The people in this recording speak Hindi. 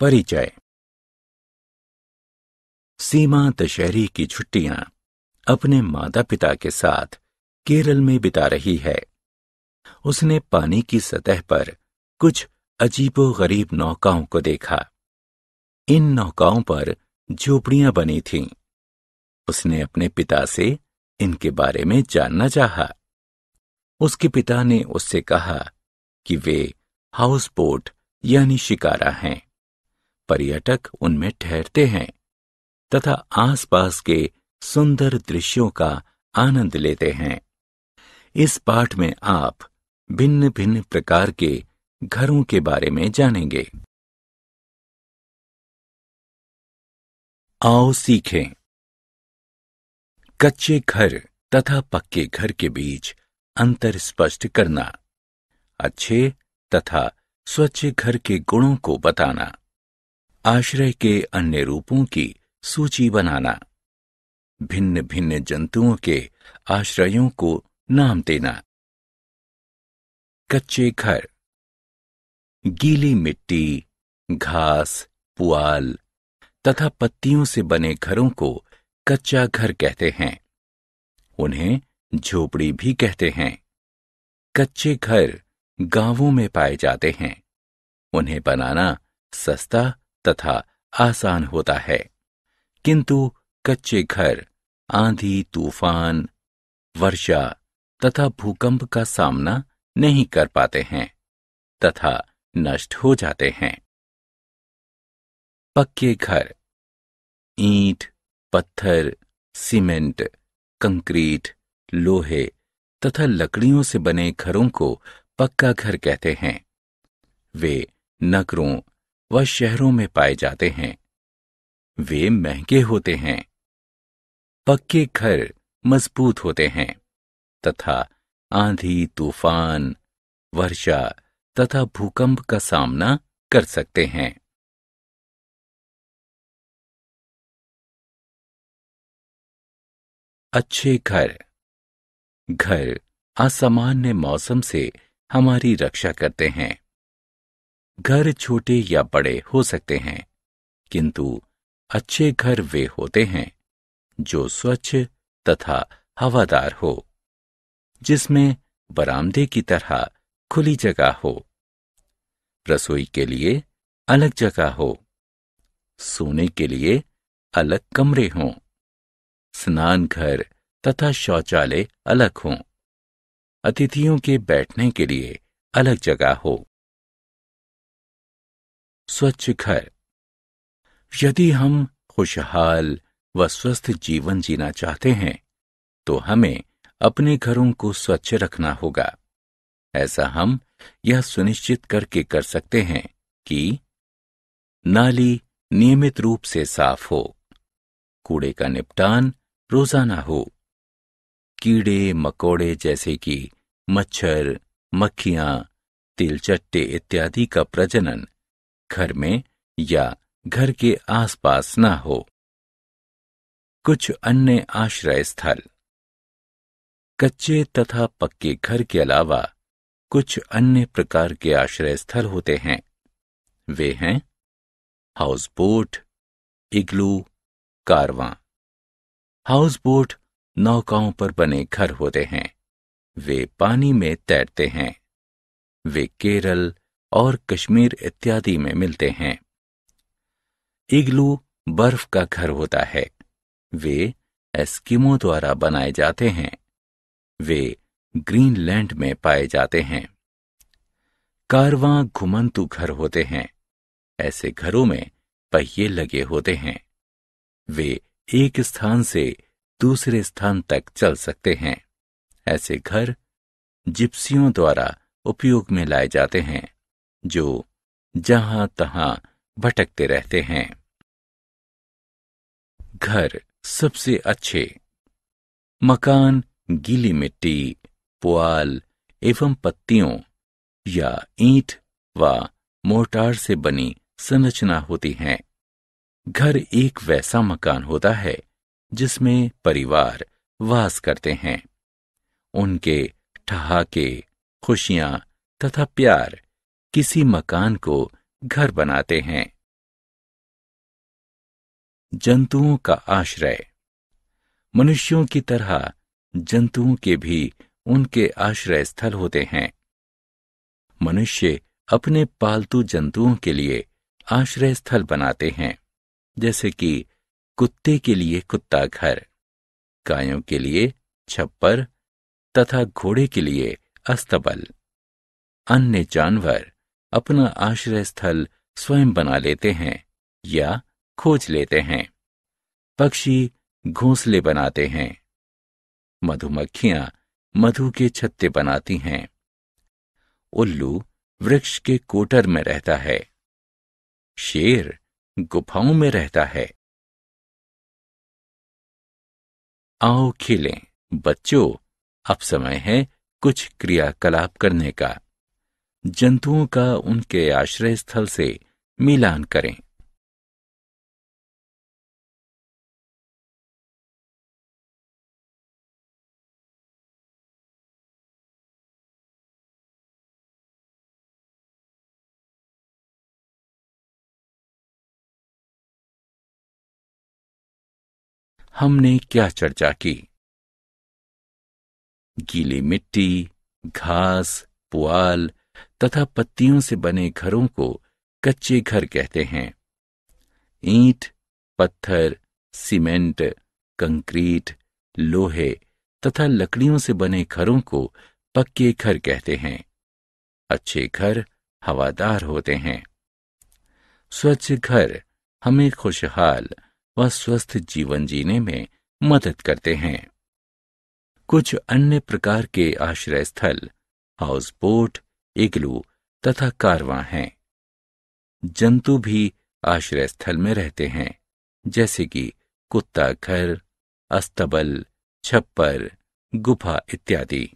परिचय सीमा दशहरी की छुट्टियां अपने माता पिता के साथ केरल में बिता रही है उसने पानी की सतह पर कुछ अजीबो गरीब नौकाओं को देखा इन नौकाओं पर झोपड़ियां बनी थीं। उसने अपने पिता से इनके बारे में जानना चाहा। उसके पिता ने उससे कहा कि वे हाउस बोट यानी शिकारा हैं पर्यटक उनमें ठहरते हैं तथा आसपास के सुंदर दृश्यों का आनंद लेते हैं इस पाठ में आप भिन्न भिन्न प्रकार के घरों के बारे में जानेंगे आओ सीखें कच्चे घर तथा पक्के घर के बीच अंतर स्पष्ट करना अच्छे तथा स्वच्छ घर के गुणों को बताना आश्रय के अन्य रूपों की सूची बनाना भिन्न भिन्न जंतुओं के आश्रयों को नाम देना कच्चे घर गीली मिट्टी घास पुआल तथा पत्तियों से बने घरों को कच्चा घर कहते हैं उन्हें झोपड़ी भी कहते हैं कच्चे घर गांवों में पाए जाते हैं उन्हें बनाना सस्ता तथा आसान होता है किंतु कच्चे घर आंधी तूफान वर्षा तथा भूकंप का सामना नहीं कर पाते हैं तथा नष्ट हो जाते हैं पक्के घर ईंट पत्थर सीमेंट कंक्रीट लोहे तथा लकड़ियों से बने घरों को पक्का घर कहते हैं वे नगरों व शहरों में पाए जाते हैं वे महंगे होते हैं पक्के घर मजबूत होते हैं तथा आंधी तूफान वर्षा तथा भूकंप का सामना कर सकते हैं अच्छे घर घर असामान्य मौसम से हमारी रक्षा करते हैं घर छोटे या बड़े हो सकते हैं किंतु अच्छे घर वे होते हैं जो स्वच्छ तथा हवादार हो जिसमें बरामदे की तरह खुली जगह हो रसोई के लिए अलग जगह हो सोने के लिए अलग कमरे हों स्नान घर तथा शौचालय अलग हों अतिथियों के बैठने के लिए अलग जगह हो स्वच्छ घर यदि हम खुशहाल व स्वस्थ जीवन जीना चाहते हैं तो हमें अपने घरों को स्वच्छ रखना होगा ऐसा हम यह सुनिश्चित करके कर सकते हैं कि नाली नियमित रूप से साफ हो कूड़े का निपटान रोजाना हो कीड़े मकोड़े जैसे कि मच्छर मक्खियां तिलचट्टे इत्यादि का प्रजनन घर में या घर के आसपास ना हो कुछ अन्य आश्रय स्थल कच्चे तथा पक्के घर के अलावा कुछ अन्य प्रकार के आश्रय स्थल होते हैं वे हैं हाउस बोट इग्लू कारवां हाउस बोट नौकाओं पर बने घर होते हैं वे पानी में तैरते हैं वे केरल और कश्मीर इत्यादि में मिलते हैं इग्लू बर्फ का घर होता है वे एस्किमो द्वारा बनाए जाते हैं वे ग्रीनलैंड में पाए जाते हैं कारवां घुमंतु घर होते हैं ऐसे घरों में पहिए लगे होते हैं वे एक स्थान से दूसरे स्थान तक चल सकते हैं ऐसे घर जिप्सियों द्वारा उपयोग में लाए जाते हैं जो जहां तहां भटकते रहते हैं घर सबसे अच्छे मकान गीली मिट्टी पुआल एवं पत्तियों या ईंट व मोर्टार से बनी संरचना होती है घर एक वैसा मकान होता है जिसमें परिवार वास करते हैं उनके ठहाके खुशियां तथा प्यार किसी मकान को घर बनाते हैं जंतुओं का आश्रय मनुष्यों की तरह जंतुओं के भी उनके आश्रय स्थल होते हैं मनुष्य अपने पालतू जंतुओं के लिए आश्रय स्थल बनाते हैं जैसे कि कुत्ते के लिए कुत्ता घर गायों के लिए छप्पर तथा घोड़े के लिए अस्तबल अन्य जानवर अपना आश्रय स्थल स्वयं बना लेते हैं या खोज लेते हैं पक्षी घोंसले बनाते हैं मधुमक्खियां मधु के छत्ते बनाती हैं उल्लू वृक्ष के कोटर में रहता है शेर गुफाओं में रहता है आओ खेलें बच्चों अब समय है कुछ क्रियाकलाप करने का जंतुओं का उनके आश्रय स्थल से मिलान करें हमने क्या चर्चा की गीली मिट्टी घास पुआल तथा पत्तियों से बने घरों को कच्चे घर कहते हैं ईंट पत्थर सीमेंट कंक्रीट लोहे तथा लकड़ियों से बने घरों को पक्के घर कहते हैं अच्छे घर हवादार होते हैं स्वच्छ घर हमें खुशहाल व स्वस्थ जीवन जीने में मदद करते हैं कुछ अन्य प्रकार के आश्रय स्थल हाउस बोट इग्लू तथा कारवा हैं जंतु भी आश्रय स्थल में रहते हैं जैसे कि कुत्ता घर अस्तबल छप्पर गुफा इत्यादि